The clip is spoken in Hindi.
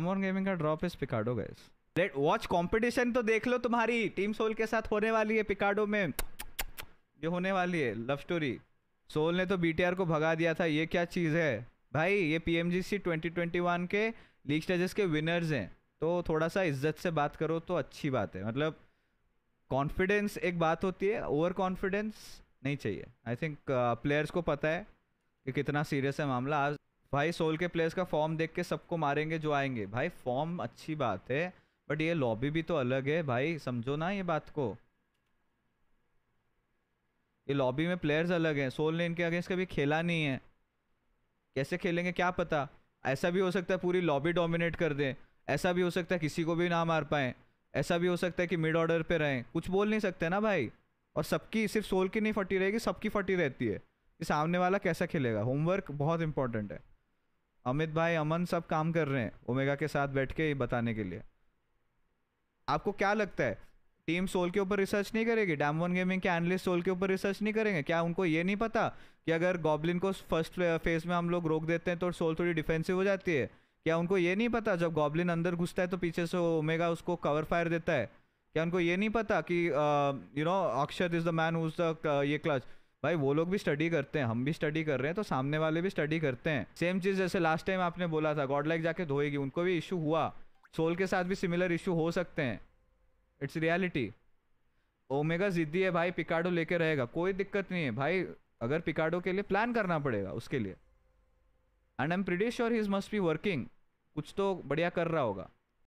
ग्लैमोर गेमिंग का ड्रॉप इज पिकाडो गाइस लेट वॉच कंपटीशन तो देख लो तुम्हारी टीम सोल के साथ होने वाली है पिकाडो में ये होने वाली है लव स्टोरी सोल ने तो बीटीआर को भगा दिया था ये क्या चीज़ है भाई ये पीएमजीसी 2021 के लीग स्टेजेस के विनर्स हैं तो थोड़ा सा इज्जत से बात करो तो अच्छी बात है मतलब कॉन्फिडेंस एक बात होती है ओवर कॉन्फिडेंस नहीं चाहिए आई थिंक प्लेयर्स को पता है कि कितना सीरियस है मामला आज भाई सोल के प्लेयर्स का फॉर्म देख के सबको मारेंगे जो आएंगे भाई फॉर्म अच्छी बात है बट ये लॉबी भी तो अलग है भाई समझो ना ये बात को ये लॉबी में प्लेयर्स अलग हैं सोल ने इनके अगेंस्ट कभी खेला नहीं है कैसे खेलेंगे क्या पता ऐसा भी हो सकता है पूरी लॉबी डोमिनेट कर दें ऐसा भी हो सकता है किसी को भी ना मार पाएँ ऐसा भी हो सकता है कि मिड ऑर्डर पर रहें कुछ बोल नहीं सकते ना भाई और सबकी सिर्फ सोल की नहीं फटी रहेगी सबकी फटी रहती है कि सामने वाला कैसा खेलेगा होमवर्क बहुत इंपॉर्टेंट है अमित भाई अमन सब काम कर रहे हैं ओमेगा के साथ बैठ के बताने के लिए आपको क्या लगता है टीम सोल के ऊपर रिसर्च नहीं करेगी डैम वन गेमिंग के एनलिस्ट सोल के ऊपर रिसर्च नहीं करेंगे क्या उनको ये नहीं पता कि अगर गॉबलिन को फर्स्ट फेज में हम लोग रोक देते हैं तो सोल थोड़ी डिफेंसिव हो जाती है क्या उनको ये नहीं पता जब गॉबलिन अंदर घुसता है तो पीछे से ओमेगा उसको कवर फायर देता है क्या उनको ये नहीं पता कि you know Akshar is the man is the ये क्लच भाई वो लोग भी स्टडी करते हैं हम भी स्टडी कर रहे हैं तो सामने वाले भी स्टडी करते हैं सेम चीज़ जैसे लास्ट टाइम आपने बोला था गॉड लाइक जाके धोएगी उनको भी इशू हुआ सोल के साथ भी सिमिलर इशू हो सकते हैं इट्स रियलिटी ओमेगा जिद्दी है भाई पिकाडो लेके रहेगा कोई दिक्कत नहीं है भाई अगर पिकाडो के लिए प्लान करना पड़ेगा उसके लिए and I am pretty sure he must be working कुछ तो बढ़िया कर रहा होगा